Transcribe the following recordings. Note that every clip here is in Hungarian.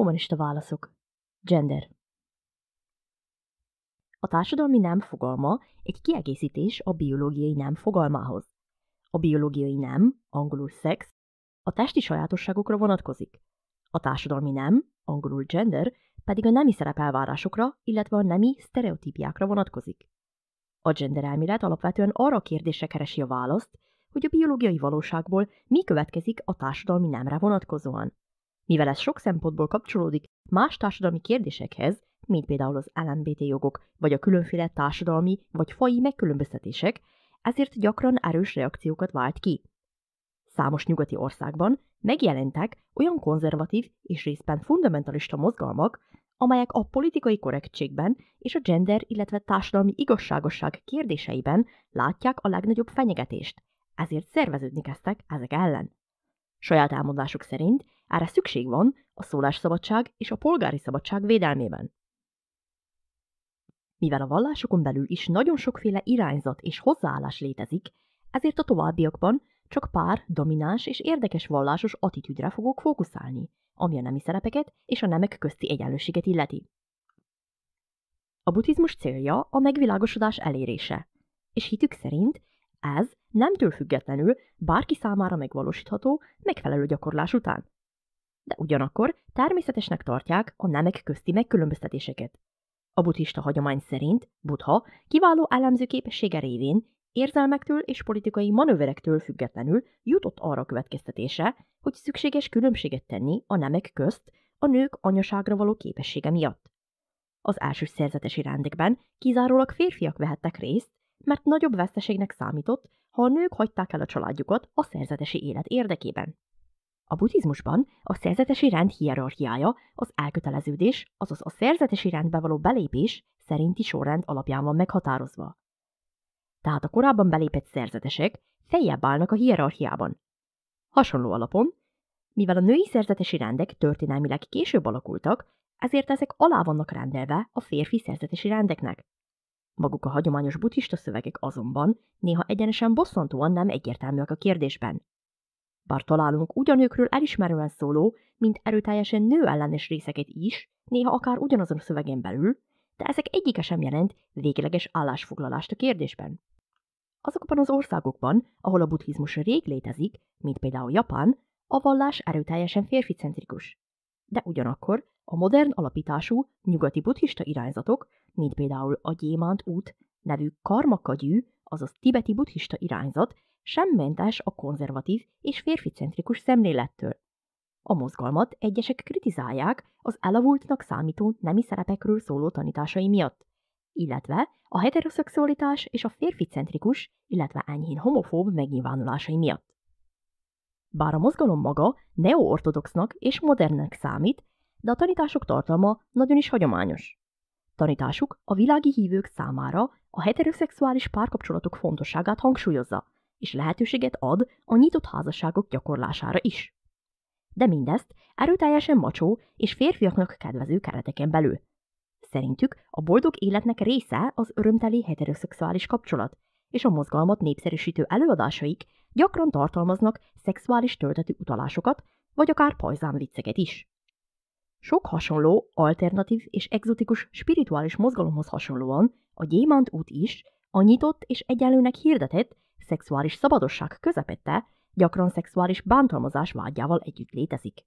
Humanista válaszok. Gender. A társadalmi nem fogalma egy kiegészítés a biológiai nem fogalmához. A biológiai nem, angolul szex, a testi sajátosságokra vonatkozik. A társadalmi nem, angolul gender, pedig a nemi szerepelvárásokra, illetve a nemi sztereotípiákra vonatkozik. A gender elmélet alapvetően arra a kérdésre keresi a választ, hogy a biológiai valóságból mi következik a társadalmi nemre vonatkozóan. Mivel ez sok szempontból kapcsolódik más társadalmi kérdésekhez, mint például az LMBT jogok, vagy a különféle társadalmi vagy fai megkülönböztetések, ezért gyakran erős reakciókat vált ki. Számos nyugati országban megjelentek olyan konzervatív és részben fundamentalista mozgalmak, amelyek a politikai korrektségben és a gender, illetve társadalmi igazságosság kérdéseiben látják a legnagyobb fenyegetést, ezért szerveződni kezdtek ezek ellen. Saját elmondásuk szerint Ára szükség van a szólásszabadság és a polgári szabadság védelmében. Mivel a vallásokon belül is nagyon sokféle irányzat és hozzáállás létezik, ezért a továbbiakban csak pár domináns és érdekes vallásos attitűdre fogok fókuszálni, ami a nemi szerepeket és a nemek közti egyenlőséget illeti. A buddhizmus célja a megvilágosodás elérése, és hitük szerint ez nemtől függetlenül bárki számára megvalósítható, megfelelő gyakorlás után de ugyanakkor természetesnek tartják a nemek közti megkülönböztetéseket. A buddhista hagyomány szerint Buddha kiváló elemző képessége révén érzelmektől és politikai manőverektől függetlenül jutott arra következtetése, hogy szükséges különbséget tenni a nemek közt a nők anyaságra való képessége miatt. Az első szerzetesi rendekben kizárólag férfiak vehettek részt, mert nagyobb veszteségnek számított, ha a nők hagyták el a családjukat a szerzetesi élet érdekében. A buddhizmusban a szerzetesi rend hierarchiája az elköteleződés, azaz a szerzetesi rendbe való belépés szerinti sorrend alapján van meghatározva. Tehát a korábban belépett szerzetesek feljebb állnak a hierarchiában. Hasonló alapon, mivel a női szerzetesi rendek történelmileg később alakultak, ezért ezek alá vannak rendelve a férfi szerzetesi rendeknek. Maguk a hagyományos buddhista szövegek azonban néha egyenesen bosszantóan nem egyértelműek a kérdésben nappal találunk ugyanőkről elismerően szóló, mint erőteljesen nő ellenes részeket is, néha akár ugyanazon a szövegen belül, de ezek egyike sem jelent végleges állásfoglalást a kérdésben. Azokban az országokban, ahol a buddhizmus rég létezik, mint például Japán, a vallás erőteljesen férficentrikus. De ugyanakkor a modern alapítású nyugati buddhista irányzatok, mint például a Gyémánt út nevű karmakagyű, azaz tibeti buddhista irányzat sem mentes a konzervatív és férficentrikus szemlélettől. A mozgalmat egyesek kritizálják az elavultnak számító nemi szerepekről szóló tanításai miatt, illetve a heteroszexualitás és a férficentrikus, illetve enyhén homofób megnyilvánulásai miatt. Bár a mozgalom maga neoortodoxnak és modernnek számít, de a tanítások tartalma nagyon is hagyományos. Tanításuk a világi hívők számára a heteroszexuális párkapcsolatok fontosságát hangsúlyozza, és lehetőséget ad a nyitott házasságok gyakorlására is. De mindezt erőteljesen macsó és férfiaknak kedvező kereteken belül. Szerintük a boldog életnek része az örömteli heteroszexuális kapcsolat, és a mozgalmat népszerűsítő előadásaik gyakran tartalmaznak szexuális töltetű utalásokat, vagy akár pajzán vicceket is. Sok hasonló, alternatív és egzotikus spirituális mozgalomhoz hasonlóan a Gyémánt út is a nyitott és egyenlőnek hirdetett szexuális szabadosság közepette gyakran szexuális bántalmazás vágyával együtt létezik.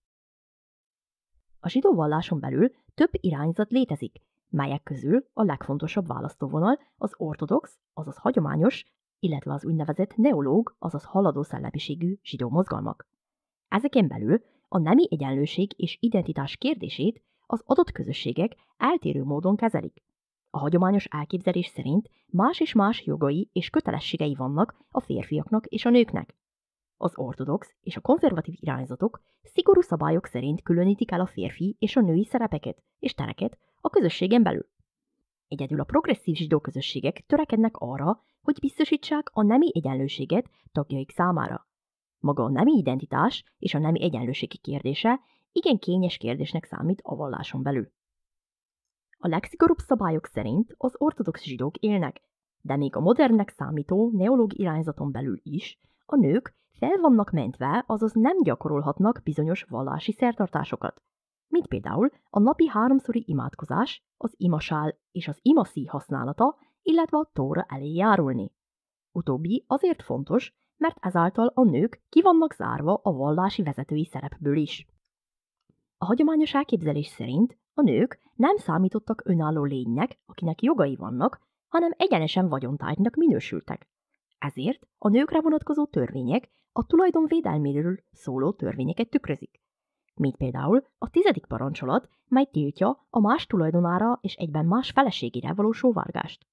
A zsidó valláson belül több irányzat létezik, melyek közül a legfontosabb választóvonal az ortodox, azaz hagyományos, illetve az úgynevezett neológ, azaz haladó szellemiségű zsidó mozgalmak. Ezeken belül a nemi egyenlőség és identitás kérdését az adott közösségek eltérő módon kezelik. A hagyományos elképzelés szerint más és más jogai és kötelességei vannak a férfiaknak és a nőknek. Az ortodox és a konzervatív irányzatok szigorú szabályok szerint különítik el a férfi és a női szerepeket és tereket a közösségen belül. Egyedül a progresszív zsidó közösségek törekednek arra, hogy biztosítsák a nemi egyenlőséget tagjaik számára. Maga a nemi identitás és a nemi egyenlőségi kérdése igen kényes kérdésnek számít a valláson belül. A legszigorúbb szabályok szerint az ortodox zsidók élnek, de még a modernnek számító neológ irányzaton belül is a nők fel vannak mentve, azaz nem gyakorolhatnak bizonyos vallási szertartásokat, mint például a napi háromszori imádkozás, az imasál és az imaszí használata, illetve a tóra elé járulni. Utóbbi azért fontos, mert ezáltal a nők ki vannak zárva a vallási vezetői szerepből is. A hagyományos elképzelés szerint a nők nem számítottak önálló lénynek, akinek jogai vannak, hanem egyenesen vagyontárgynak minősültek. Ezért a nőkre vonatkozó törvények a tulajdon védelméről szóló törvényeket tükrözik. Mint például a tizedik parancsolat, mely tiltja a más tulajdonára és egyben más feleségére való sóvárgást.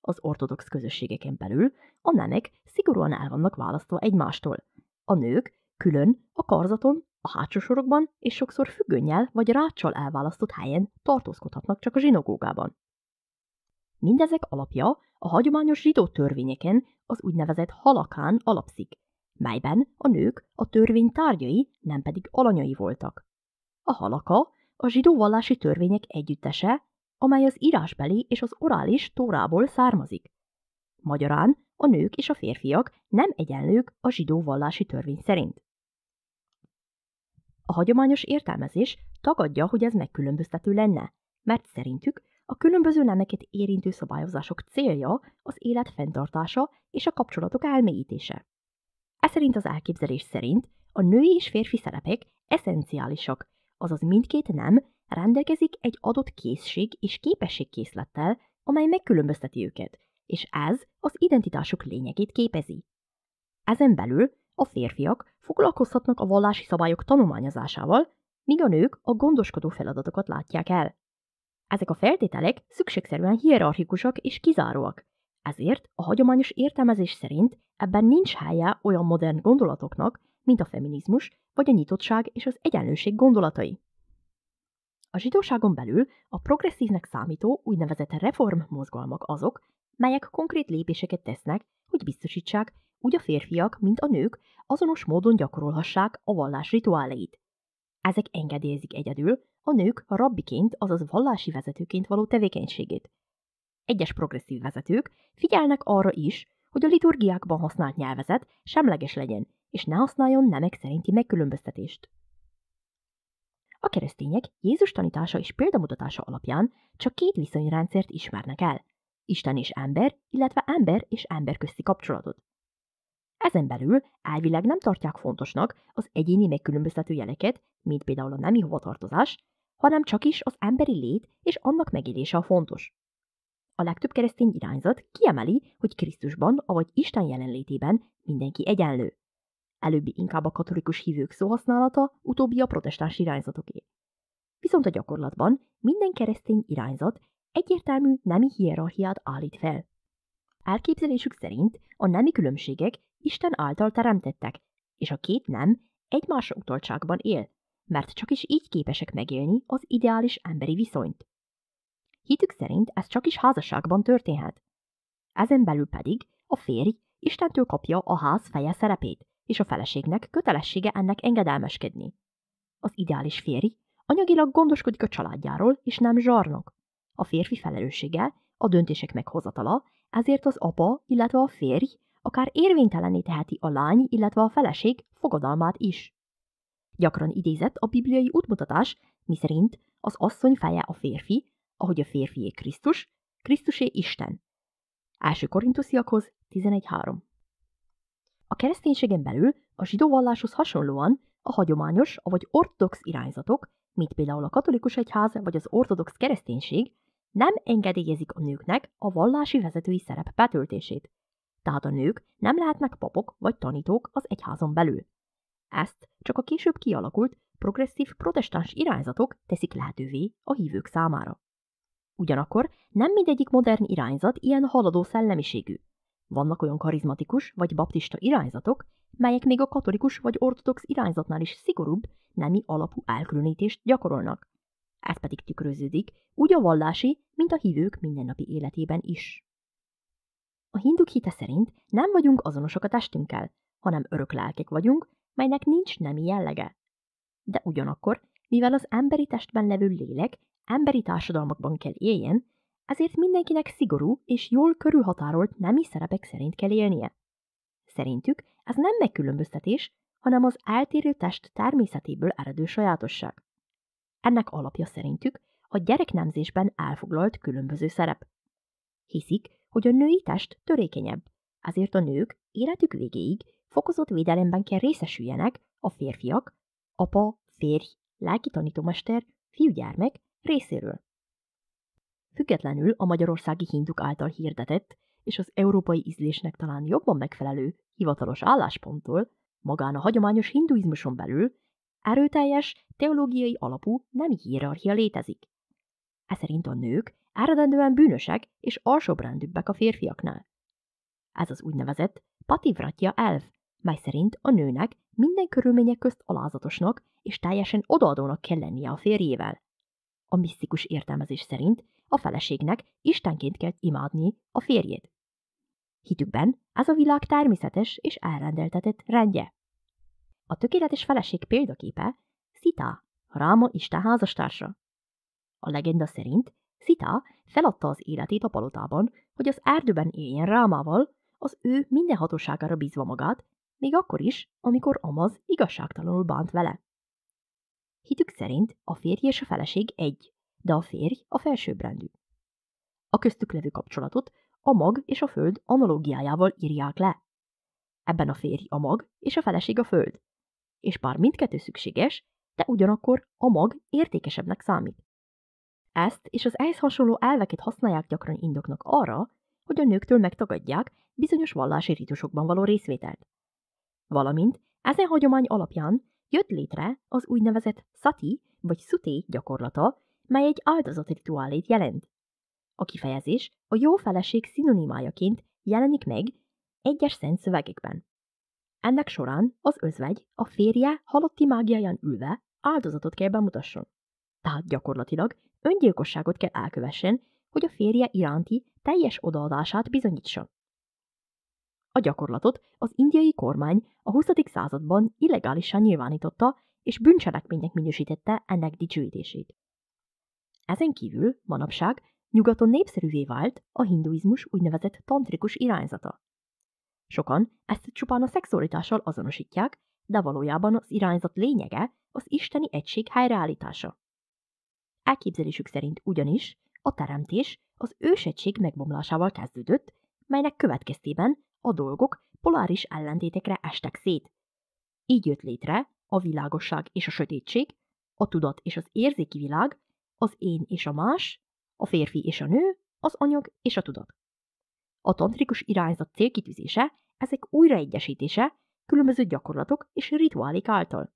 Az ortodox közösségeken belül a nemek szigorúan el vannak választva egymástól. A nők külön a karzaton a hátsó sorokban és sokszor függönnyel vagy rácsal elválasztott helyen tartózkodhatnak csak a zsinogógában. Mindezek alapja a hagyományos zsidó törvényeken, az úgynevezett halakán alapszik, melyben a nők a törvény tárgyai, nem pedig alanyai voltak. A halaka a zsidó vallási törvények együttese, amely az írásbeli és az orális tórából származik. Magyarán a nők és a férfiak nem egyenlők a zsidó vallási törvény szerint. A hagyományos értelmezés tagadja, hogy ez megkülönböztető lenne, mert szerintük a különböző nemeket érintő szabályozások célja az élet fenntartása és a kapcsolatok elmélyítése. Ez szerint az elképzelés szerint a női és férfi szerepek eszenciálisak, azaz mindkét nem rendelkezik egy adott készség és képességkészlettel, amely megkülönbözteti őket, és ez az identitásuk lényegét képezi. Ezen belül a férfiak foglalkozhatnak a vallási szabályok tanulmányozásával, míg a nők a gondoskodó feladatokat látják el. Ezek a feltételek szükségszerűen hierarchikusak és kizáróak, ezért a hagyományos értelmezés szerint ebben nincs helye olyan modern gondolatoknak, mint a feminizmus vagy a nyitottság és az egyenlőség gondolatai. A zsidóságon belül a progresszívnek számító úgynevezett reform mozgalmak azok, melyek konkrét lépéseket tesznek, hogy biztosítsák, úgy a férfiak, mint a nők azonos módon gyakorolhassák a vallás rituáleit. Ezek engedélyezik egyedül a nők a rabbiként, azaz vallási vezetőként való tevékenységét. Egyes progresszív vezetők figyelnek arra is, hogy a liturgiákban használt nyelvezet semleges legyen, és ne használjon nemek szerinti megkülönböztetést. A keresztények Jézus tanítása és példamutatása alapján csak két viszonyrendszert ismernek el. Isten és ember, illetve ember és ember közti kapcsolatot. Ezen belül elvileg nem tartják fontosnak az egyéni megkülönböztető jeleket, mint például a nemi hovatartozás, hanem csak is az emberi lét és annak megélése a fontos. A legtöbb keresztény irányzat kiemeli, hogy Krisztusban, avagy Isten jelenlétében mindenki egyenlő. Előbbi inkább a katolikus hívők szóhasználata, utóbbi a protestáns irányzatoké. Viszont a gyakorlatban minden keresztény irányzat egyértelmű nemi hierarchiát állít fel. Elképzelésük szerint a nemi különbségek Isten által teremtettek, és a két nem egymásra utoltságban él, mert csak is így képesek megélni az ideális emberi viszonyt. Hitük szerint ez csak is házasságban történhet. Ezen belül pedig a férj Istentől kapja a ház feje szerepét, és a feleségnek kötelessége ennek engedelmeskedni. Az ideális férj anyagilag gondoskodik a családjáról, és nem zsarnok. A férfi felelőssége, a döntések meghozatala ezért az apa, illetve a férj akár érvényteleni teheti a lány, illetve a feleség fogadalmát is. Gyakran idézett a bibliai útmutatás, miszerint az asszony feje a férfi, ahogy a férfié Krisztus, Krisztusé Isten. Első Korintusziakhoz 11.3 A kereszténységen belül a zsidó valláshoz hasonlóan a hagyományos, vagy ortodox irányzatok, mint például a katolikus egyház vagy az ortodox kereszténység, nem engedélyezik a nőknek a vallási vezetői szerep betöltését, tehát a nők nem lehetnek papok vagy tanítók az egyházon belül. Ezt csak a később kialakult progresszív protestáns irányzatok teszik lehetővé a hívők számára. Ugyanakkor nem mindegyik modern irányzat ilyen haladó szellemiségű. Vannak olyan karizmatikus vagy baptista irányzatok, melyek még a katolikus vagy ortodox irányzatnál is szigorúbb, nemi alapú elkülönítést gyakorolnak ez pedig tükröződik, úgy a vallási, mint a hívők mindennapi életében is. A hinduk hite szerint nem vagyunk azonosak a testünkkel, hanem örök lelkek vagyunk, melynek nincs nemi jellege. De ugyanakkor, mivel az emberi testben levő lélek emberi társadalmakban kell éljen, ezért mindenkinek szigorú és jól körülhatárolt nemi szerepek szerint kell élnie. Szerintük ez nem megkülönböztetés, hanem az eltérő test természetéből eredő sajátosság. Ennek alapja szerintük a gyereknemzésben elfoglalt különböző szerep. Hiszik, hogy a női test törékenyebb, ezért a nők életük végéig fokozott védelemben kell részesüljenek a férfiak, apa, férj, lelki tanítomester, fiúgyermek részéről. Függetlenül a magyarországi hinduk által hirdetett és az európai ízlésnek talán jobban megfelelő hivatalos állásponttól, magán a hagyományos hinduizmuson belül Erőteljes, teológiai alapú nem hierarchia létezik. E szerint a nők áradendően bűnösek és alsóbrendűbbek a férfiaknál. Ez az úgynevezett pativratja elv, mely szerint a nőnek minden körülmények közt alázatosnak és teljesen odaadónak kell lennie a férjével. A misztikus értelmezés szerint a feleségnek istenként kell imádni a férjét. Hitükben ez a világ természetes és elrendeltetett rendje. A tökéletes feleség példaképe Szita, Ráma Isten házastársa. A legenda szerint Szita feladta az életét a palotában, hogy az erdőben éljen Rámával, az ő minden hatóságára bízva magát, még akkor is, amikor Amaz igazságtalanul bánt vele. Hitük szerint a férj és a feleség egy, de a férj a felsőbbrendű. A köztük levő kapcsolatot a mag és a föld analógiájával írják le. Ebben a férj a mag és a feleség a föld, és bár mindkettő szükséges, de ugyanakkor a mag értékesebbnek számít. Ezt és az ehhez hasonló elveket használják gyakran indoknak arra, hogy a nőktől megtagadják bizonyos vallási ritusokban való részvételt. Valamint ezen hagyomány alapján jött létre az úgynevezett szati vagy szuté gyakorlata, mely egy áldozat rituálét jelent. A kifejezés a jó feleség szinonimájaként jelenik meg egyes szent szövegekben. Ennek során az özvegy a férje halotti mágiáján ülve áldozatot kell bemutasson. Tehát gyakorlatilag öngyilkosságot kell elkövessen, hogy a férje iránti teljes odaadását bizonyítsa. A gyakorlatot az indiai kormány a 20. században illegálisan nyilvánította és bűncselekménynek minősítette ennek dicsőítését. Ezen kívül manapság nyugaton népszerűvé vált a hinduizmus úgynevezett tantrikus irányzata. Sokan ezt csupán a szexualitással azonosítják, de valójában az irányzat lényege az isteni egység helyreállítása. Elképzelésük szerint ugyanis a teremtés az ősegység megbomlásával kezdődött, melynek következtében a dolgok poláris ellentétekre estek szét. Így jött létre a világosság és a sötétség, a tudat és az érzéki világ, az én és a más, a férfi és a nő, az anyag és a tudat. A tantrikus irányzat célkitűzése ezek újraegyesítése különböző gyakorlatok és rituálik által.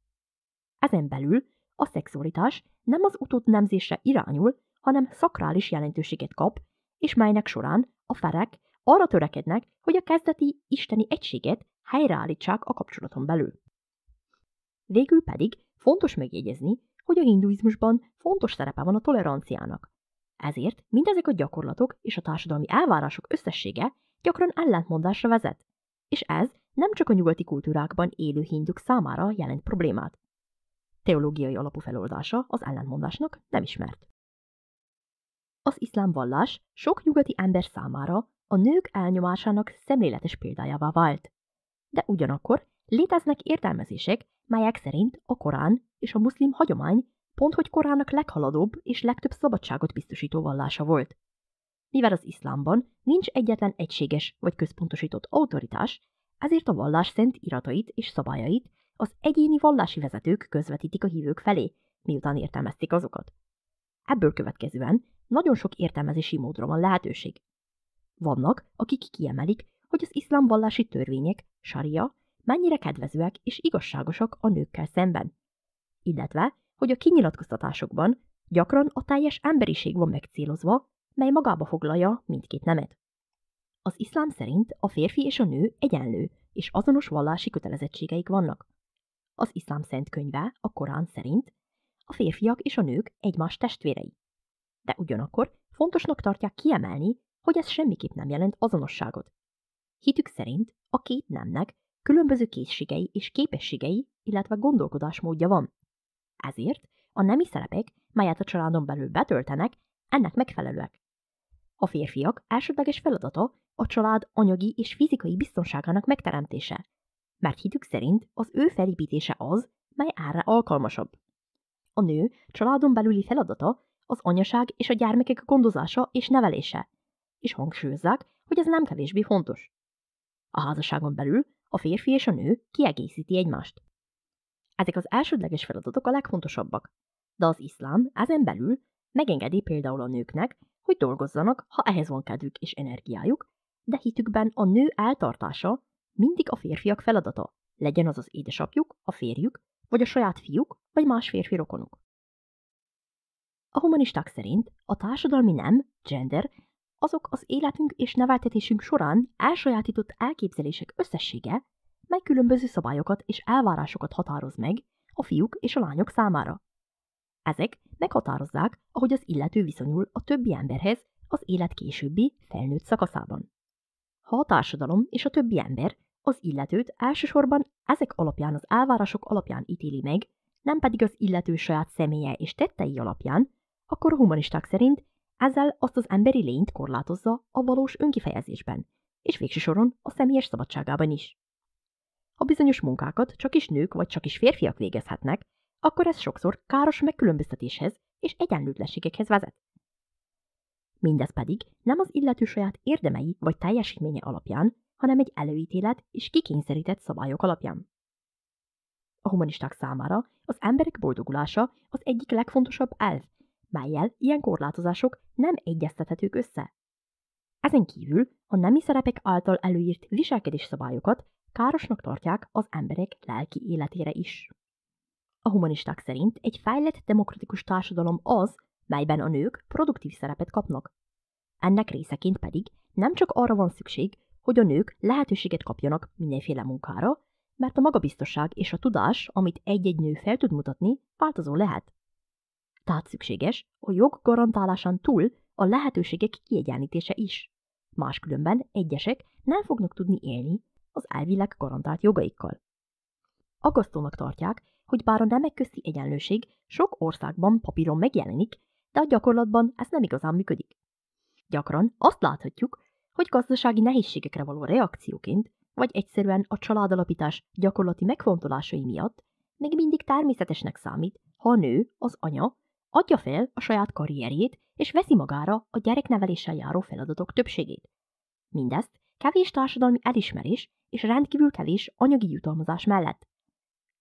Ezen belül a szexualitás nem az utód nemzésre irányul, hanem szakrális jelentőséget kap, és melynek során a ferek arra törekednek, hogy a kezdeti isteni egységet helyreállítsák a kapcsolaton belül. Végül pedig fontos megjegyezni, hogy a hinduizmusban fontos szerepe van a toleranciának. Ezért mindezek a gyakorlatok és a társadalmi elvárások összessége gyakran ellentmondásra vezet, és ez nem csak a nyugati kultúrákban élő hinduk számára jelent problémát. Teológiai alapú feloldása az ellentmondásnak nem ismert. Az iszlám vallás sok nyugati ember számára a nők elnyomásának szemléletes példájává vált. De ugyanakkor léteznek értelmezések, melyek szerint a Korán és a muszlim hagyomány pont hogy korának leghaladóbb és legtöbb szabadságot biztosító vallása volt. Mivel az iszlámban nincs egyetlen egységes vagy központosított autoritás, ezért a vallás szent iratait és szabályait az egyéni vallási vezetők közvetítik a hívők felé, miután értelmezték azokat. Ebből következően nagyon sok értelmezési módra van lehetőség. Vannak, akik kiemelik, hogy az iszlám vallási törvények, saria, mennyire kedvezőek és igazságosak a nőkkel szemben. Illetve hogy a kinyilatkoztatásokban gyakran a teljes emberiség van megcélozva, mely magába foglalja mindkét nemet. Az iszlám szerint a férfi és a nő egyenlő és azonos vallási kötelezettségeik vannak. Az iszlám szent könyve a Korán szerint a férfiak és a nők egymás testvérei. De ugyanakkor fontosnak tartják kiemelni, hogy ez semmiképp nem jelent azonosságot. Hitük szerint a két nemnek különböző készségei és képességei, illetve gondolkodásmódja van. Ezért a nemi szerepek, melyet a családon belül betöltenek, ennek megfelelőek. A férfiak elsődleges feladata a család anyagi és fizikai biztonságának megteremtése, mert hitük szerint az ő felépítése az, mely erre alkalmasabb. A nő családon belüli feladata az anyaság és a gyermekek gondozása és nevelése, és hangsúlyozzák, hogy ez nem kevésbé fontos. A házasságon belül a férfi és a nő kiegészíti egymást. Ezek az elsődleges feladatok a legfontosabbak, de az iszlám ezen belül megengedi például a nőknek, hogy dolgozzanak, ha ehhez van kedvük és energiájuk, de hitükben a nő eltartása mindig a férfiak feladata, legyen az az édesapjuk, a férjük, vagy a saját fiúk, vagy más férfi rokonuk. A humanisták szerint a társadalmi nem, gender, azok az életünk és neveltetésünk során elsajátított elképzelések összessége, mely különböző szabályokat és elvárásokat határoz meg a fiúk és a lányok számára. Ezek meghatározzák, ahogy az illető viszonyul a többi emberhez az élet későbbi felnőtt szakaszában. Ha a társadalom és a többi ember az illetőt elsősorban ezek alapján az elvárások alapján ítéli meg, nem pedig az illető saját személye és tettei alapján, akkor a humanisták szerint ezzel azt az emberi lényt korlátozza a valós önkifejezésben, és végső soron a személyes szabadságában is. Ha bizonyos munkákat csak is nők vagy csak is férfiak végezhetnek, akkor ez sokszor káros megkülönböztetéshez és egyenlőtlenségekhez vezet. Mindez pedig nem az illető saját érdemei vagy teljesítménye alapján, hanem egy előítélet és kikényszerített szabályok alapján. A humanisták számára az emberek boldogulása az egyik legfontosabb elv, melyel ilyen korlátozások nem egyeztethetők össze. Ezen kívül a nemi szerepek által előírt viselkedés szabályokat károsnak tartják az emberek lelki életére is. A humanisták szerint egy fejlett demokratikus társadalom az, melyben a nők produktív szerepet kapnak. Ennek részeként pedig nem csak arra van szükség, hogy a nők lehetőséget kapjanak mindenféle munkára, mert a magabiztosság és a tudás, amit egy-egy nő fel tud mutatni, változó lehet. Tehát szükséges a jog garantálásán túl a lehetőségek kiegyenlítése is. Máskülönben egyesek nem fognak tudni élni az elvileg garantált jogaikkal. Agasztónak tartják, hogy bár a nemek közti egyenlőség sok országban papíron megjelenik, de a gyakorlatban ez nem igazán működik. Gyakran azt láthatjuk, hogy gazdasági nehézségekre való reakcióként, vagy egyszerűen a családalapítás gyakorlati megfontolásai miatt még mindig természetesnek számít, ha a nő, az anya, adja fel a saját karrierjét és veszi magára a gyerekneveléssel járó feladatok többségét. Mindezt kevés társadalmi elismerés és rendkívül kevés anyagi jutalmazás mellett.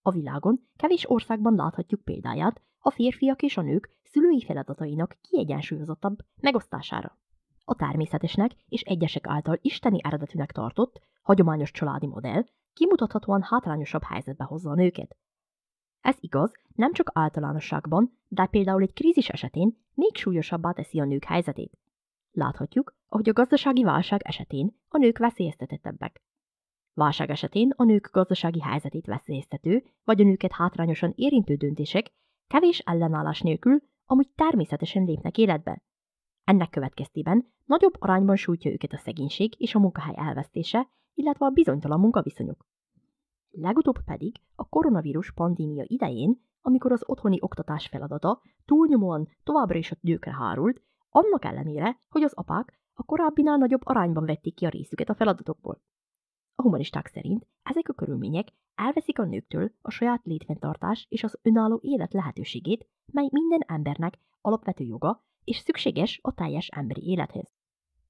A világon kevés országban láthatjuk példáját a férfiak és a nők szülői feladatainak kiegyensúlyozottabb megosztására. A természetesnek és egyesek által isteni eredetűnek tartott, hagyományos családi modell kimutathatóan hátrányosabb helyzetbe hozza a nőket. Ez igaz nem csak általánosságban, de például egy krízis esetén még súlyosabbá teszi a nők helyzetét. Láthatjuk, ahogy a gazdasági válság esetén a nők veszélyeztetettebbek. Válság esetén a nők gazdasági helyzetét veszélyeztető, vagy a nőket hátrányosan érintő döntések kevés ellenállás nélkül amúgy természetesen lépnek életbe. Ennek következtében nagyobb arányban sújtja őket a szegénység és a munkahely elvesztése, illetve a bizonytalan munkaviszonyok. Legutóbb pedig a koronavírus pandémia idején, amikor az otthoni oktatás feladata túlnyomóan továbbra is a nőkre hárult, annak ellenére, hogy az apák a korábbinál nagyobb arányban vették ki a részüket a feladatokból. A humanisták szerint ezek a körülmények elveszik a nőktől a saját létfenntartás és az önálló élet lehetőségét, mely minden embernek alapvető joga és szükséges a teljes emberi élethez.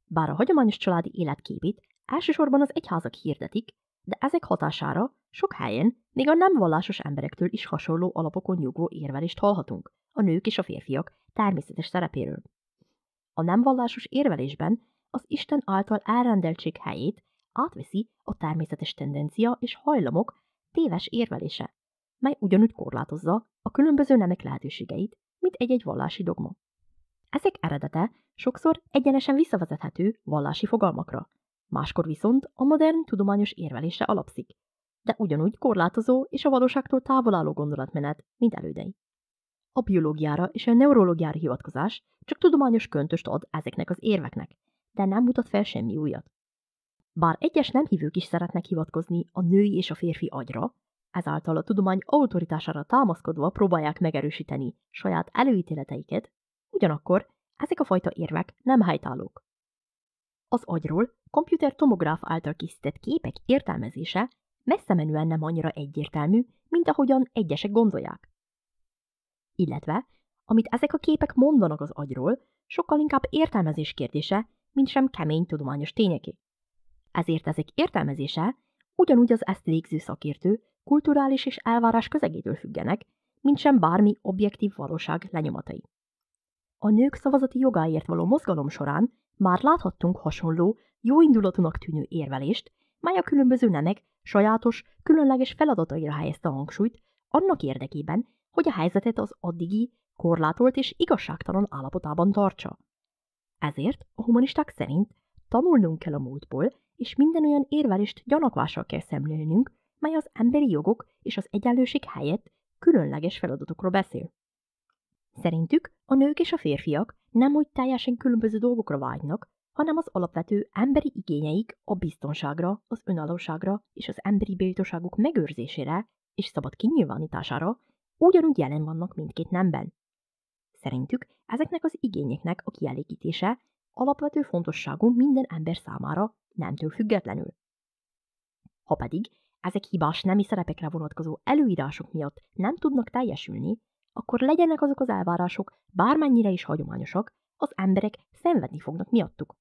Bár a hagyományos családi életképét elsősorban az egyházak hirdetik, de ezek hatására sok helyen még a nem vallásos emberektől is hasonló alapokon nyugvó érvelést hallhatunk, a nők és a férfiak természetes szerepéről. A nem vallásos érvelésben az Isten által elrendeltség helyét Átveszi a természetes tendencia és hajlamok téves érvelése, mely ugyanúgy korlátozza a különböző nemek lehetőségeit, mint egy-egy vallási dogma. Ezek eredete sokszor egyenesen visszavezethető vallási fogalmakra, máskor viszont a modern tudományos érvelése alapszik, de ugyanúgy korlátozó és a valóságtól távol álló gondolatmenet, mint elődei. A biológiára és a neurológiára hivatkozás csak tudományos köntöst ad ezeknek az érveknek, de nem mutat fel semmi újat. Bár egyes nem hívők is szeretnek hivatkozni a női és a férfi agyra, ezáltal a tudomány autoritására támaszkodva próbálják megerősíteni saját előítéleteiket, ugyanakkor ezek a fajta érvek nem helytállók. Az agyról tomográf által készített képek értelmezése messze menően nem annyira egyértelmű, mint ahogyan egyesek gondolják. Illetve, amit ezek a képek mondanak az agyról, sokkal inkább értelmezés kérdése, mint sem kemény tudományos tényeké. Ezért ezek értelmezése ugyanúgy az ezt végző szakértő kulturális és elvárás közegétől függenek, mint sem bármi objektív valóság lenyomatai. A nők szavazati jogáért való mozgalom során már láthattunk hasonló, jóindulatúnak tűnő érvelést, mely a különböző nemek sajátos, különleges feladataira helyezte a hangsúlyt, annak érdekében, hogy a helyzetet az addigi, korlátolt és igazságtalan állapotában tartsa. Ezért a humanisták szerint tanulnunk kell a múltból, és minden olyan érvelést gyanakvással kell szemlélnünk, mely az emberi jogok és az egyenlőség helyett különleges feladatokról beszél. Szerintük a nők és a férfiak nem hogy teljesen különböző dolgokra vágynak, hanem az alapvető emberi igényeik a biztonságra, az önállóságra és az emberi méltóságuk megőrzésére és szabad kinyilvánítására ugyanúgy jelen vannak mindkét nemben. Szerintük ezeknek az igényeknek a kielégítése alapvető fontosságú minden ember számára, nemtől függetlenül. Ha pedig ezek hibás nemi szerepekre vonatkozó előírások miatt nem tudnak teljesülni, akkor legyenek azok az elvárások bármennyire is hagyományosak, az emberek szenvedni fognak miattuk.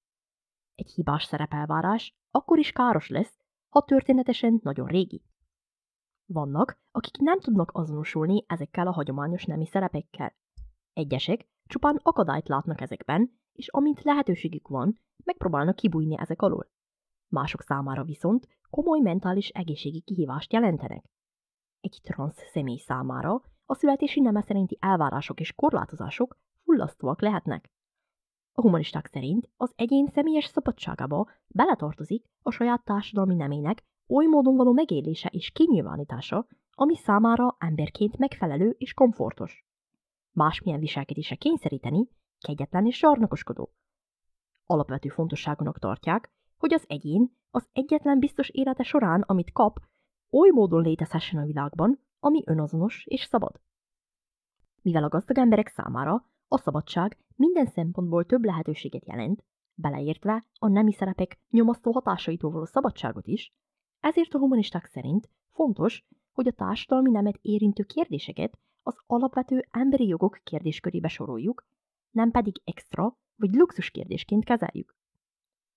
Egy hibás szerepelvárás akkor is káros lesz, ha történetesen nagyon régi. Vannak, akik nem tudnak azonosulni ezekkel a hagyományos nemi szerepekkel. Egyesek csupán akadályt látnak ezekben, és amint lehetőségük van, megpróbálnak kibújni ezek alól. Mások számára viszont komoly mentális egészségi kihívást jelentenek. Egy transz személy számára a születési neme szerinti elvárások és korlátozások fullasztóak lehetnek. A humanisták szerint az egyén személyes szabadságába beletartozik a saját társadalmi nemének oly módon való megélése és kinyilvánítása, ami számára emberként megfelelő és komfortos. Másmilyen viselkedése kényszeríteni kegyetlen és sarnokoskodó. Alapvető fontosságonak tartják, hogy az egyén az egyetlen biztos élete során, amit kap, oly módon létezhessen a világban, ami önazonos és szabad. Mivel a gazdag emberek számára a szabadság minden szempontból több lehetőséget jelent, beleértve a nemi szerepek nyomasztó hatásaitól való szabadságot is, ezért a humanisták szerint fontos, hogy a társadalmi nemet érintő kérdéseket az alapvető emberi jogok kérdéskörébe soroljuk, nem pedig extra vagy luxus kérdésként kezeljük.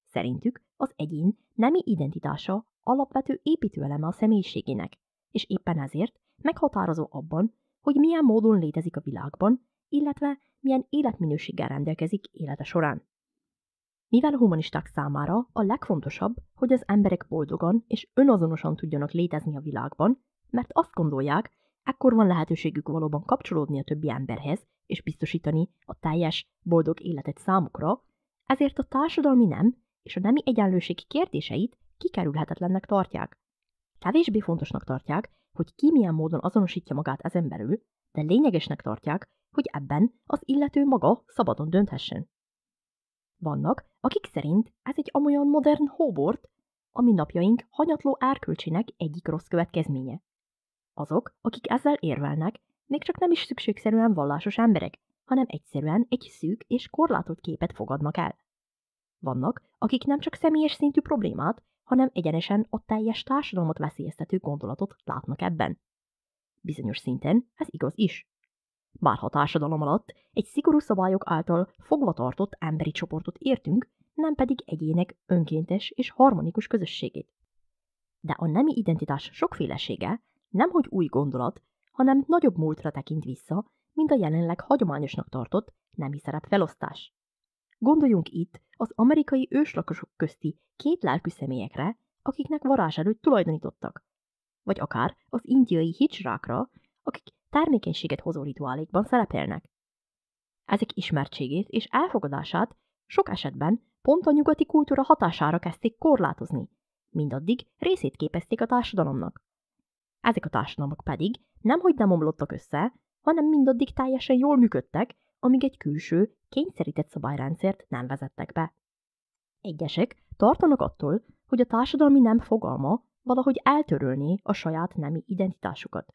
Szerintük az egyén nemi identitása alapvető építőeleme a személyiségének, és éppen ezért meghatározó abban, hogy milyen módon létezik a világban, illetve milyen életminőséggel rendelkezik élete során. Mivel humanisták számára a legfontosabb, hogy az emberek boldogan és önazonosan tudjanak létezni a világban, mert azt gondolják, ekkor van lehetőségük valóban kapcsolódni a többi emberhez, és biztosítani a teljes, boldog életet számukra, ezért a társadalmi nem és a nemi egyenlőség kérdéseit kikerülhetetlennek tartják. Kevésbé fontosnak tartják, hogy ki milyen módon azonosítja magát ezen belül, de lényegesnek tartják, hogy ebben az illető maga szabadon dönthessen. Vannak, akik szerint ez egy amolyan modern hóbort, ami napjaink hanyatló árkölcsének egyik rossz következménye. Azok, akik ezzel érvelnek, még csak nem is szükségszerűen vallásos emberek, hanem egyszerűen egy szűk és korlátott képet fogadnak el. Vannak, akik nem csak személyes szintű problémát, hanem egyenesen a teljes társadalmat veszélyeztető gondolatot látnak ebben. Bizonyos szinten ez igaz is. Bárha társadalom alatt egy szigorú szabályok által fogvatartott emberi csoportot értünk, nem pedig egyének önkéntes és harmonikus közösségét. De a nemi identitás sokfélesége nemhogy új gondolat, hanem nagyobb múltra tekint vissza, mint a jelenleg hagyományosnak tartott nemi szerep felosztás. Gondoljunk itt az amerikai őslakosok közti két lelkű személyekre, akiknek varázs előtt tulajdonítottak, vagy akár az indiai hicsrákra, akik termékenységet hozó rituálékban szerepelnek. Ezek ismertségét és elfogadását sok esetben pont a nyugati kultúra hatására kezdték korlátozni, mindaddig részét képezték a társadalomnak. Ezek a társadalmak pedig nemhogy nem omlottak össze, hanem mindaddig teljesen jól működtek, amíg egy külső, kényszerített szabályrendszert nem vezettek be. Egyesek tartanak attól, hogy a társadalmi nem fogalma valahogy eltörölné a saját nemi identitásukat.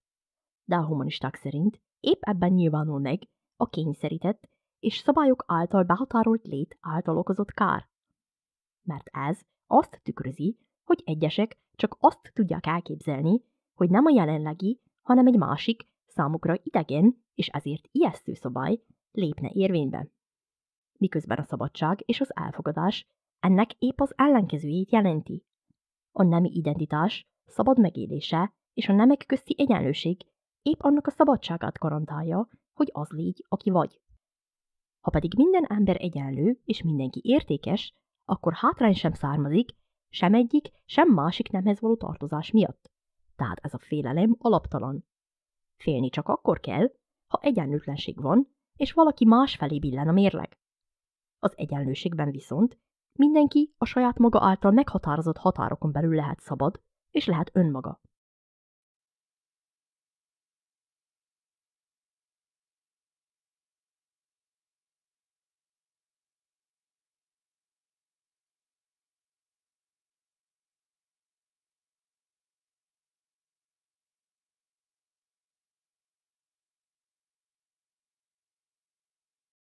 De a humanisták szerint épp ebben nyilvánul meg a kényszerített és szabályok által behatárolt lét által okozott kár. Mert ez azt tükrözi, hogy egyesek csak azt tudják elképzelni, hogy nem a jelenlegi, hanem egy másik, számukra idegen és ezért ijesztő szabály lépne érvénybe. Miközben a szabadság és az elfogadás ennek épp az ellenkezőjét jelenti. A nemi identitás, szabad megélése és a nemek közti egyenlőség épp annak a szabadságát garantálja, hogy az légy, aki vagy. Ha pedig minden ember egyenlő és mindenki értékes, akkor hátrány sem származik, sem egyik, sem másik nemhez való tartozás miatt. Tehát ez a félelem alaptalan. Félni csak akkor kell, ha egyenlőtlenség van, és valaki más felé billen a mérleg. Az egyenlőségben viszont mindenki a saját maga által meghatározott határokon belül lehet szabad, és lehet önmaga.